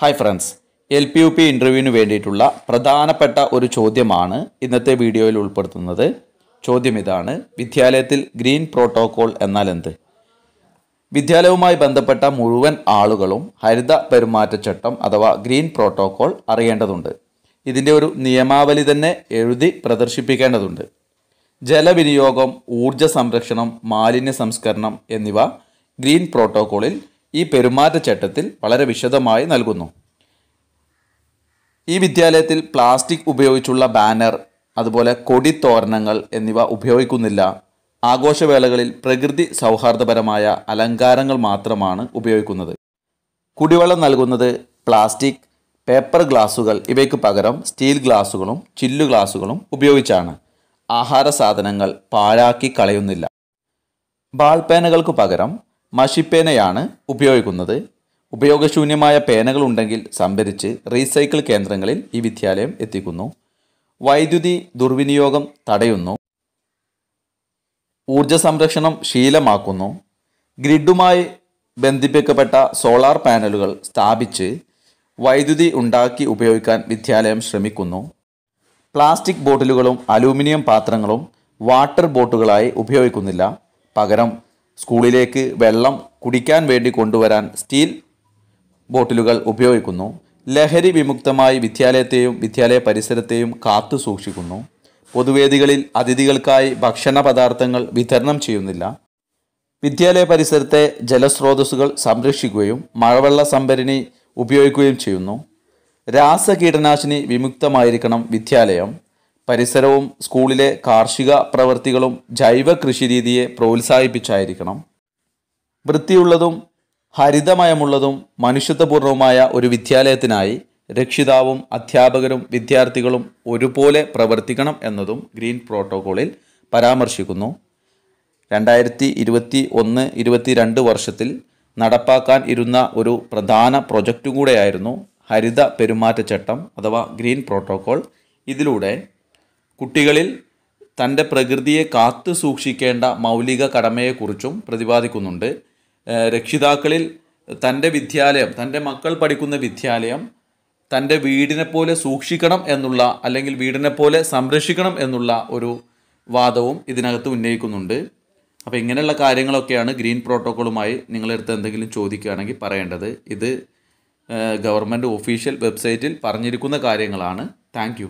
hi friends L P U P ഇൻ്റർവ്യൂവിന് വേണ്ടിയിട്ടുള്ള പ്രധാനപ്പെട്ട ഒരു ചോദ്യമാണ് ഇന്നത്തെ വീഡിയോയിൽ ഉൾപ്പെടുത്തുന്നത് ചോദ്യം ഇതാണ് വിദ്യാലയത്തിൽ ഗ്രീൻ പ്രോട്ടോകോൾ എന്നാൽ എന്ത് വിദ്യാലയവുമായി ബന്ധപ്പെട്ട മുഴുവൻ ആളുകളും ഹരിത പെരുമാറ്റച്ചട്ടം അഥവാ ഗ്രീൻ പ്രോട്ടോകോൾ അറിയേണ്ടതുണ്ട് ഇതിൻ്റെ ഒരു നിയമാവലി തന്നെ എഴുതി പ്രദർശിപ്പിക്കേണ്ടതുണ്ട് ജലവിനിയോഗം ഊർജ സംരക്ഷണം മാലിന്യ സംസ്കരണം എന്നിവ ഗ്രീൻ പ്രോട്ടോകോളിൽ ഈ പെരുമാറ്റച്ചട്ടത്തിൽ വളരെ വിശദമായി നൽകുന്നു ഈ വിദ്യാലയത്തിൽ പ്ലാസ്റ്റിക് ഉപയോഗിച്ചുള്ള ബാനർ അതുപോലെ കൊടിത്തോരണങ്ങൾ എന്നിവ ഉപയോഗിക്കുന്നില്ല ആഘോഷവേളകളിൽ പ്രകൃതി സൗഹാർദ്ദപരമായ അലങ്കാരങ്ങൾ മാത്രമാണ് ഉപയോഗിക്കുന്നത് കുടിവെള്ളം നൽകുന്നത് പ്ലാസ്റ്റിക് പേപ്പർ ഗ്ലാസുകൾ ഇവയ്ക്ക് പകരം സ്റ്റീൽ ഗ്ലാസുകളും ചില്ലു ഗ്ലാസുകളും ഉപയോഗിച്ചാണ് ആഹാര സാധനങ്ങൾ പാഴാക്കി കളയുന്നില്ല ബാൾപേനകൾക്ക് പേനകൾക്ക് പകരം മഷിപ്പേനയാണ് ഉപയോഗിക്കുന്നത് ഉപയോഗശൂന്യമായ പേനകൾ ഉണ്ടെങ്കിൽ സംഭരിച്ച് റീസൈക്കിൾ കേന്ദ്രങ്ങളിൽ ഈ വിദ്യാലയം എത്തിക്കുന്നു വൈദ്യുതി ദുർവിനിയോഗം തടയുന്നു ഊർജ സംരക്ഷണം ശീലമാക്കുന്നു ഗ്രിഡുമായി ബന്ധിപ്പിക്കപ്പെട്ട സോളാർ പാനലുകൾ സ്ഥാപിച്ച് വൈദ്യുതി ഉണ്ടാക്കി ഉപയോഗിക്കാൻ വിദ്യാലയം ശ്രമിക്കുന്നു പ്ലാസ്റ്റിക് ബോട്ടിലുകളും അലൂമിനിയം പാത്രങ്ങളും വാട്ടർ ബോട്ടുകളായി ഉപയോഗിക്കുന്നില്ല പകരം സ്കൂളിലേക്ക് വെള്ളം കുടിക്കാൻ വേണ്ടി കൊണ്ടുവരാൻ സ്റ്റീൽ ബോട്ടിലുകൾ ഉപയോഗിക്കുന്നു ലഹരി വിമുക്തമായി വിദ്യാലയത്തെയും വിദ്യാലയ പരിസരത്തെയും കാത്തു സൂക്ഷിക്കുന്നു പൊതുവേദികളിൽ അതിഥികൾക്കായി ഭക്ഷണ പദാർത്ഥങ്ങൾ വിതരണം ചെയ്യുന്നില്ല വിദ്യാലയ പരിസരത്തെ ജലസ്രോതസ്സുകൾ സംരക്ഷിക്കുകയും മഴവെള്ള സംഭരണി ഉപയോഗിക്കുകയും ചെയ്യുന്നു രാസകീടനാശിനി വിമുക്തമായിരിക്കണം വിദ്യാലയം പരിസരവും സ്കൂളിലെ കാർഷിക പ്രവൃത്തികളും ജൈവ കൃഷി രീതിയെ പ്രോത്സാഹിപ്പിച്ചായിരിക്കണം വൃത്തിയുള്ളതും ഹരിതമയമുള്ളതും മനുഷ്യത്വപൂർണവുമായ ഒരു വിദ്യാലയത്തിനായി രക്ഷിതാവും അധ്യാപകരും വിദ്യാർത്ഥികളും ഒരുപോലെ പ്രവർത്തിക്കണം എന്നതും ഗ്രീൻ പ്രോട്ടോകോളിൽ പരാമർശിക്കുന്നു രണ്ടായിരത്തി ഇരുപത്തി ഒന്ന് ഇരുപത്തി രണ്ട് വർഷത്തിൽ നടപ്പാക്കാൻ ഇരുന്ന ഒരു പ്രധാന പ്രൊജക്റ്റ് കൂടെയായിരുന്നു ഹരിത പെരുമാറ്റച്ചട്ടം അഥവാ ഗ്രീൻ പ്രോട്ടോകോൾ ഇതിലൂടെ കുട്ടികളിൽ തൻ്റെ പ്രകൃതിയെ കാത്തു സൂക്ഷിക്കേണ്ട മൗലിക കടമയെക്കുറിച്ചും പ്രതിപാദിക്കുന്നുണ്ട് രക്ഷിതാക്കളിൽ തൻ്റെ വിദ്യാലയം തൻ്റെ മക്കൾ പഠിക്കുന്ന വിദ്യാലയം തൻ്റെ വീടിനെപ്പോലെ സൂക്ഷിക്കണം എന്നുള്ള അല്ലെങ്കിൽ വീടിനെപ്പോലെ സംരക്ഷിക്കണം എന്നുള്ള ഒരു വാദവും ഇതിനകത്ത് ഉന്നയിക്കുന്നുണ്ട് അപ്പോൾ ഇങ്ങനെയുള്ള കാര്യങ്ങളൊക്കെയാണ് ഗ്രീൻ പ്രോട്ടോക്കോളുമായി നിങ്ങളെടുത്ത് എന്തെങ്കിലും ചോദിക്കുകയാണെങ്കിൽ പറയേണ്ടത് ഇത് ഗവൺമെൻറ് ഒഫീഷ്യൽ വെബ്സൈറ്റിൽ പറഞ്ഞിരിക്കുന്ന കാര്യങ്ങളാണ് താങ്ക്